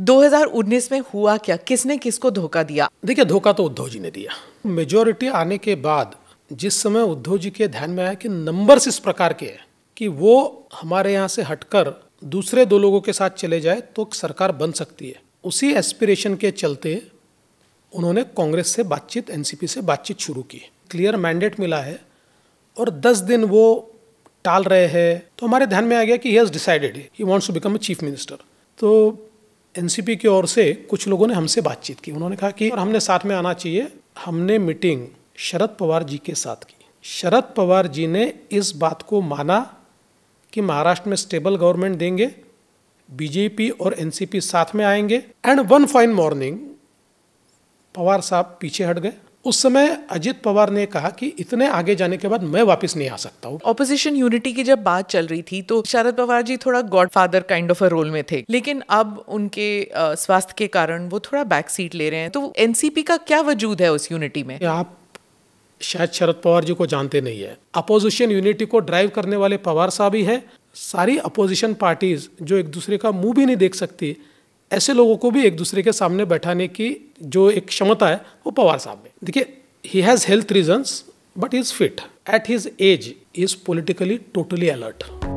2019 में हुआ क्या किसने किसको धोखा दिया देखिए धोखा तो उद्धव जी ने दिया मेजोरिटी आने के बाद जिस समय उद्धव जी के ध्यान में आया कि नंबर्स इस प्रकार के हैं कि वो हमारे यहाँ से हटकर दूसरे दो लोगों के साथ चले जाए तो सरकार बन सकती है उसी एस्पिरेशन के चलते उन्होंने कांग्रेस से बातचीत एनसीपी से बातचीत शुरू की क्लियर मैंडेट मिला है और दस दिन वो टाल रहे हैं तो हमारे ध्यान में आ गया कि he has decided he wants to become a chief minister तो एनसीपी की ओर से कुछ लोगों ने हमसे बातचीत की उन्होंने कहा कि और हमने साथ में आना चाहिए हमने मीटिंग शरद पवार जी के साथ की शरद पवार जी ने इस बात को माना कि महाराष्ट्र में स्टेबल गवर्नमेंट देंगे बीजेपी और एनसीपी साथ में आएंगे and one fine morning Pawar साहब पीछे हट गए उस समय अजित पवार ने कहा कि इतने आगे जाने के बाद मैं वापस नहीं आ सकता हूँ ऑपोजिशन यूनिटी की जब बात चल रही थी तो शरद पवार जी थोड़ा god father kind of a role में थे लेकिन अब उनके स्वास्थ्य के कारण वो थोड़ा बैक सीट ले रहे हैं तो एनसीपी का क्या वजूद है उस यूनिटी में आप शायद शरद पवार जी को जानते नहीं है अपोजिशन यूनिटी को ड्राइव करने वाले पवार साहब ही है सारी अपोजिशन पार्टीज जो एक दूसरे का मुंह भी नहीं देख सकती ऐसे लोगों को भी एक दूसरे के सामने बैठाने की जो एक क्षमता है वो पवार साहब में देखिए he has health reasons but is fit at his age is politically totally alert